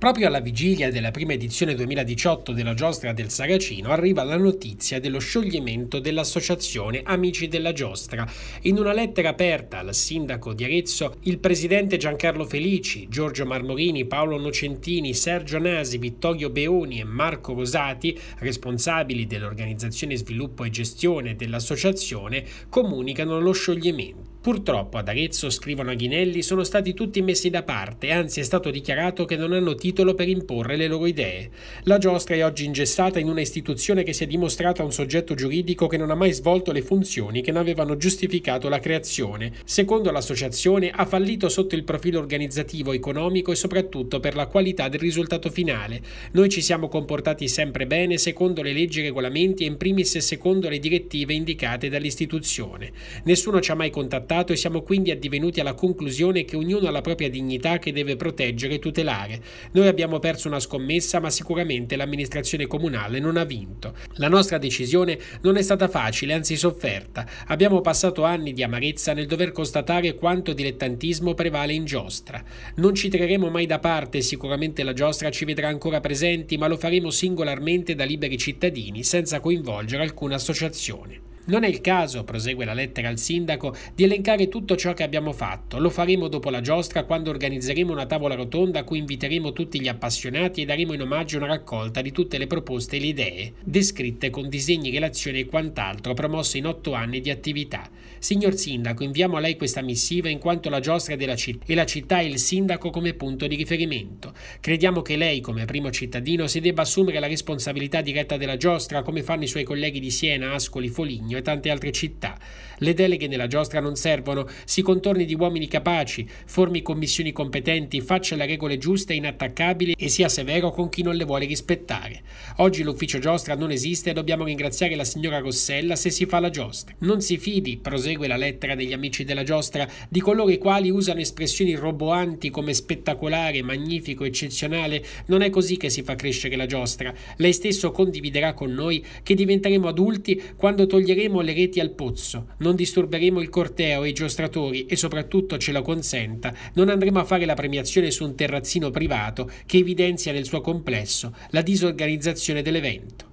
Proprio alla vigilia della prima edizione 2018 della giostra del Saracino arriva la notizia dello scioglimento dell'associazione Amici della Giostra. In una lettera aperta al sindaco di Arezzo, il presidente Giancarlo Felici, Giorgio Marmorini, Paolo Nocentini, Sergio Nasi, Vittorio Beoni e Marco Rosati, responsabili dell'organizzazione sviluppo e gestione dell'associazione, comunicano lo scioglimento. Purtroppo ad Arezzo, scrivono Ghinelli, sono stati tutti messi da parte, anzi è stato dichiarato che non hanno titolo per imporre le loro idee. La giostra è oggi ingessata in una istituzione che si è dimostrata un soggetto giuridico che non ha mai svolto le funzioni che ne avevano giustificato la creazione. Secondo l'associazione ha fallito sotto il profilo organizzativo, economico e soprattutto per la qualità del risultato finale. Noi ci siamo comportati sempre bene secondo le leggi e regolamenti e in primis secondo le direttive indicate dall'istituzione. Nessuno ci ha mai contattato trattato e siamo quindi addivenuti alla conclusione che ognuno ha la propria dignità che deve proteggere e tutelare. Noi abbiamo perso una scommessa, ma sicuramente l'amministrazione comunale non ha vinto. La nostra decisione non è stata facile, anzi sofferta. Abbiamo passato anni di amarezza nel dover constatare quanto dilettantismo prevale in giostra. Non ci treremo mai da parte sicuramente la giostra ci vedrà ancora presenti, ma lo faremo singolarmente da liberi cittadini, senza coinvolgere alcuna associazione. Non è il caso, prosegue la lettera al sindaco, di elencare tutto ciò che abbiamo fatto. Lo faremo dopo la giostra quando organizzeremo una tavola rotonda a cui inviteremo tutti gli appassionati e daremo in omaggio una raccolta di tutte le proposte e le idee, descritte con disegni, relazioni e quant'altro, promosse in otto anni di attività. Signor sindaco, inviamo a lei questa missiva in quanto la giostra della città e la città e il sindaco come punto di riferimento. Crediamo che lei, come primo cittadino, si debba assumere la responsabilità diretta della giostra come fanno i suoi colleghi di Siena, Ascoli, Foligno le tante altre città. Le deleghe nella giostra non servono, si contorni di uomini capaci, formi commissioni competenti, faccia le regole giuste e inattaccabili e sia severo con chi non le vuole rispettare. Oggi l'ufficio giostra non esiste e dobbiamo ringraziare la signora Rossella se si fa la giostra. Non si fidi, prosegue la lettera degli amici della giostra, di coloro i quali usano espressioni roboanti come spettacolare, magnifico, eccezionale. Non è così che si fa crescere la giostra. Lei stesso condividerà con noi che diventeremo adulti quando toglieremo tireremo le reti al pozzo, non disturberemo il corteo e i giostratori e soprattutto ce lo consenta, non andremo a fare la premiazione su un terrazzino privato che evidenzia nel suo complesso la disorganizzazione dell'evento.